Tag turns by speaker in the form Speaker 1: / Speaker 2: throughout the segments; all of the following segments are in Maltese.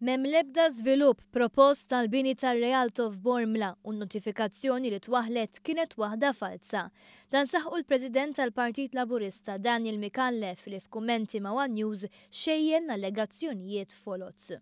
Speaker 1: Mem lebda żvilupp propost tal-bini tal-Realto f'Bormla u notifikazzjoni li twaħlet kienet waħda falsa. Dan saħu l-President tal-Partit Laburista Daniel Mikallef li f'kummenti ma' One News xejjen allegazzjonijiet folot.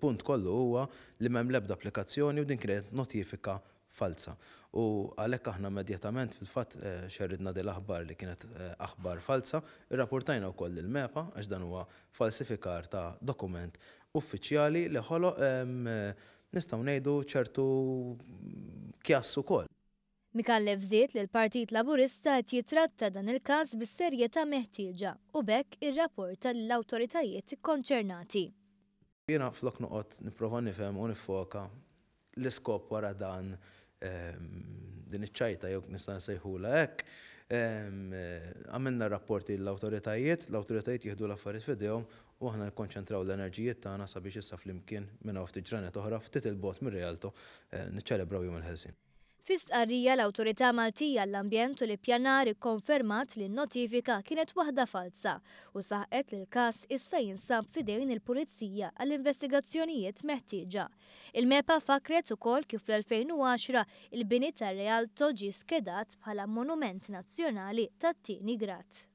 Speaker 2: Punt kollu huwa li mem lebda applikazzjoni u din kienet notifika falsa. U għalhekk aħna immedjatament fil-fatt eh, xerridna de l-aħbar li kienet eh, aħbar falsa, irrapportajna wkoll il-mepa għax dan huwa falsifikar ta' dokument uffiċjali li ħoloq eh, nistgħu ngħidu ċertu
Speaker 1: kjassu ukoll. Mikallef ziet li l-Partit Laburista qed jitratta dan il-każ bis-serjetà meħtieġa u bekk ir-rapporta lill-awtoritajiet konċernati.
Speaker 2: Jiena flok noqgħod nipprova nifhem u nifoka l-iskop wara dan ehm, din iċ-ċajta jew nista' nsejħula hekk. Ehm, eh, għamilna rapporti l-autoritajiet, l-autoritajiet jieħdu l-affarijiet fidejhom u aħna nkonċentraw l-enerġijiet tagħna sabiex issa flimkien minn ftit ġranet oħra ftit il-bot mir-realtu eh, niċċelebraw jum il-ħelsin.
Speaker 1: Fistqarrija l-Awtorità Maltija l-Ambjent u l-Ippjanar ikkonfermat li n-notifika kienet waħda falsa u saħqet li l-każ issa jinsab fidejn il-Pulizija għall-investigazzjonijiet meħtieġa. Il-MEPA fakret ukoll kif fl-2010 il-bini tar-Realto ġi skedat bħala Monument Nazzjonali tat-tieni grat.